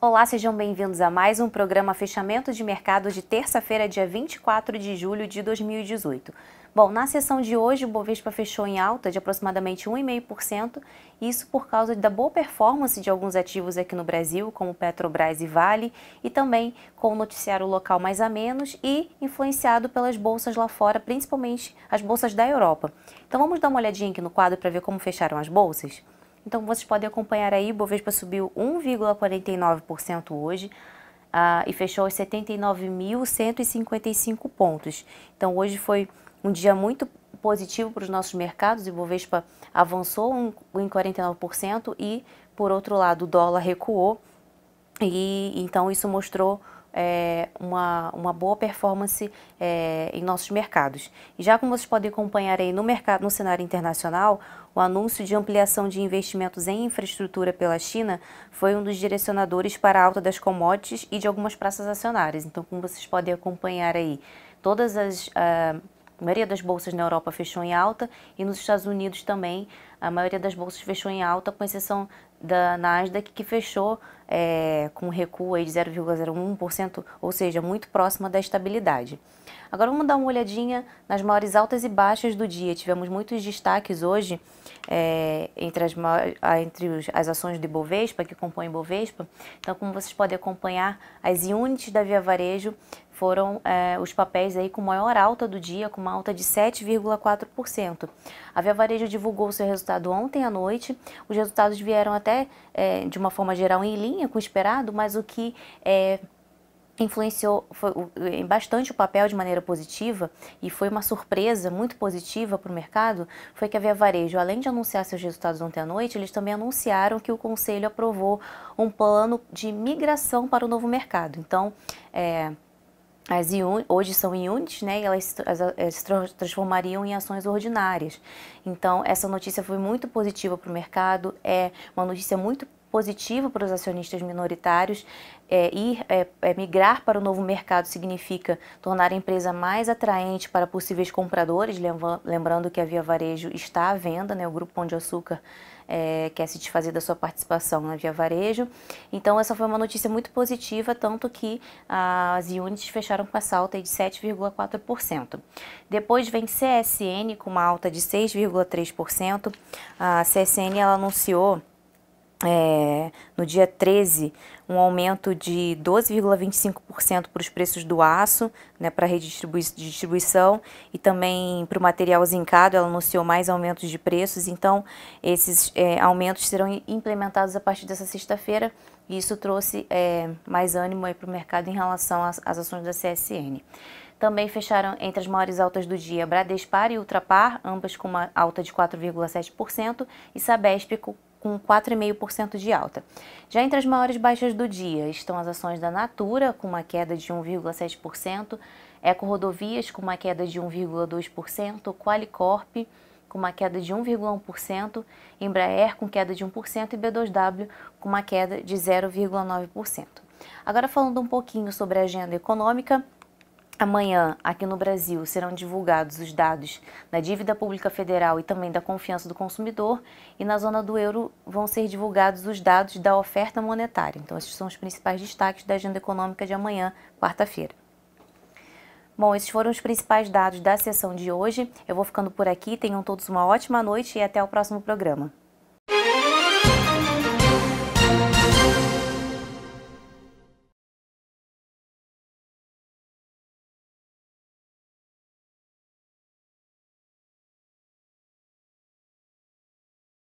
Olá, sejam bem-vindos a mais um programa Fechamento de Mercado de terça-feira, dia 24 de julho de 2018. Bom, na sessão de hoje, o Bovespa fechou em alta de aproximadamente 1,5%, isso por causa da boa performance de alguns ativos aqui no Brasil, como Petrobras e Vale, e também com o noticiário local mais a menos e influenciado pelas bolsas lá fora, principalmente as bolsas da Europa. Então vamos dar uma olhadinha aqui no quadro para ver como fecharam as bolsas? Então vocês podem acompanhar aí, Bovespa subiu 1,49% hoje ah, e fechou os 79.155 pontos. Então hoje foi um dia muito positivo para os nossos mercados, o Bovespa avançou em 49% e, por outro lado, o dólar recuou e então isso mostrou é, uma, uma boa performance é, em nossos mercados. E já como vocês podem acompanhar aí no, mercado, no cenário internacional, o anúncio de ampliação de investimentos em infraestrutura pela China foi um dos direcionadores para a alta das commodities e de algumas praças acionárias. Então, como vocês podem acompanhar aí, todas as. Uh, a maioria das bolsas na Europa fechou em alta e nos Estados Unidos também a maioria das bolsas fechou em alta, com exceção da Nasdaq que fechou é, com recuo de 0,01%, ou seja, muito próxima da estabilidade. Agora vamos dar uma olhadinha nas maiores altas e baixas do dia. Tivemos muitos destaques hoje é, entre, as, entre os, as ações do Ibovespa, que compõem Bovespa. Ibovespa. Então, como vocês podem acompanhar, as units da Via Varejo foram é, os papéis aí com maior alta do dia, com uma alta de 7,4%. A Via Varejo divulgou seu resultado ontem à noite. Os resultados vieram até até é, de uma forma geral em linha com o esperado, mas o que é, influenciou foi, bastante o papel de maneira positiva e foi uma surpresa muito positiva para o mercado foi que a Via Varejo, além de anunciar seus resultados ontem à noite, eles também anunciaram que o Conselho aprovou um plano de migração para o novo mercado. Então, é, as hoje são iunes, né? Elas, se transformariam em ações ordinárias. Então, essa notícia foi muito positiva para o mercado, é uma notícia muito positivo para os acionistas minoritários. É, ir é, é, migrar para o novo mercado significa tornar a empresa mais atraente para possíveis compradores, lembrando que a Via Varejo está à venda, né, o Grupo Pão de Açúcar é, quer se desfazer da sua participação na Via Varejo. Então, essa foi uma notícia muito positiva, tanto que as units fecharam com essa alta de 7,4%. Depois vem CSN com uma alta de 6,3%. A CSN ela anunciou é, no dia 13, um aumento de 12,25% para os preços do aço, né, para a rede de distribuição, e também para o material zincado, ela anunciou mais aumentos de preços. Então, esses é, aumentos serão implementados a partir dessa sexta-feira, e isso trouxe é, mais ânimo para o mercado em relação às, às ações da CSN. Também fecharam entre as maiores altas do dia Bradespar e Ultrapar, ambas com uma alta de 4,7%, e Sabesp com 4,5% de alta. Já entre as maiores baixas do dia estão as ações da Natura, com uma queda de 1,7%, Eco Rodovias, com uma queda de 1,2%, Qualicorp, com uma queda de 1,1%, Embraer, com queda de 1%, e B2W, com uma queda de 0,9%. Agora, falando um pouquinho sobre a agenda econômica. Amanhã, aqui no Brasil, serão divulgados os dados da dívida pública federal e também da confiança do consumidor, e na zona do euro vão ser divulgados os dados da oferta monetária. Então, esses são os principais destaques da agenda econômica de amanhã, quarta-feira. Bom, esses foram os principais dados da sessão de hoje. Eu vou ficando por aqui. Tenham todos uma ótima noite e até o próximo programa.